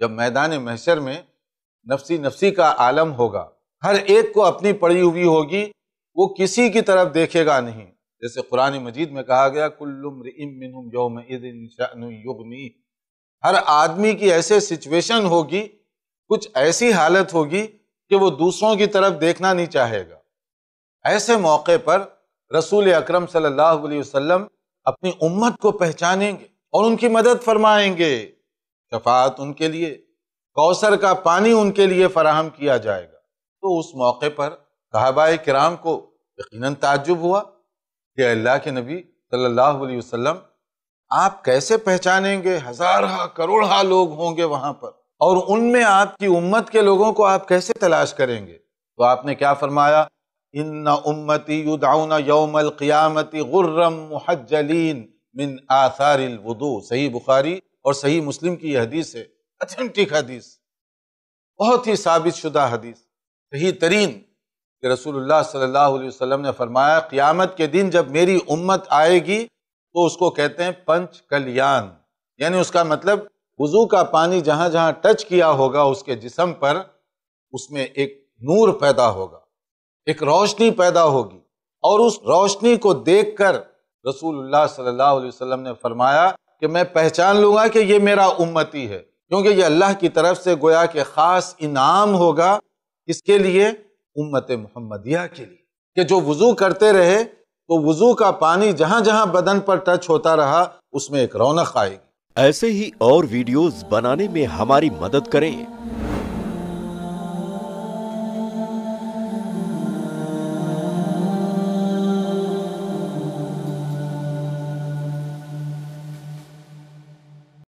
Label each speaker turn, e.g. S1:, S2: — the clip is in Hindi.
S1: जब मैदान महशर में नफसी नफसी का आलम होगा हर एक को अपनी पड़ी हुई होगी वो किसी की तरफ देखेगा नहीं जैसे कुरान मजीद में कहा गया कुल्लुमरमी हर आदमी की ऐसे सिचुएशन होगी कुछ ऐसी हालत होगी कि वो दूसरों की तरफ देखना नहीं चाहेगा ऐसे मौके पर रसूल अकरम सल्लल्लाहु अलैहि वसल्लम अपनी उम्मत को पहचानेंगे और उनकी मदद फरमाएंगे शफात उनके लिए कौसर का पानी उनके लिए फराहम किया जाएगा तो उस मौके पर कहाबा कराम को यकीन ताजुब हुआ कि अल्लाह के नबी सल्लल्लाहु अलैहि वसल्लम आप कैसे पहचानेंगे हजारहा हा लोग होंगे वहां पर और उनमें आपकी उम्मत के लोगों को आप कैसे तलाश करेंगे तो आपने क्या फरमाया इन उम्मती यौमल क़ियामती गुर्रम मुहजलीन मिन आसारिल वदू सही बुखारी और सही मुस्लिम की यह हदीस है अथेंटिक हदीस बहुत ही साबित शुदा हदीस सही तरीन कि रसूलुल्लाह सल्लल्लाहु अलैहि वसल्लम ने फरमाया क़ियामत के दिन जब मेरी उम्मत आएगी तो उसको कहते हैं पंच कल्याण यानी उसका मतलब वज़ू का पानी जहाँ जहाँ टच किया होगा उसके जिसम पर उसमें एक नूर पैदा होगा एक रोशनी पैदा होगी और उस रोशनी को देखकर रसूलुल्लाह सल्लल्लाहु अलैहि वसल्लम ने फरमाया कि मैं पहचान लूँगा कि ये मेरा उम्मती है क्योंकि ये अल्लाह की तरफ से गोया के ख़ास इनाम होगा इसके लिए उम्मत मोहम्मदिया के लिए कि जो वज़ू करते रहे तो वज़ू का पानी जहाँ जहाँ बदन पर टच होता रहा उसमें एक रौनक आएगी ऐसे ही और वीडियोस बनाने में हमारी मदद करें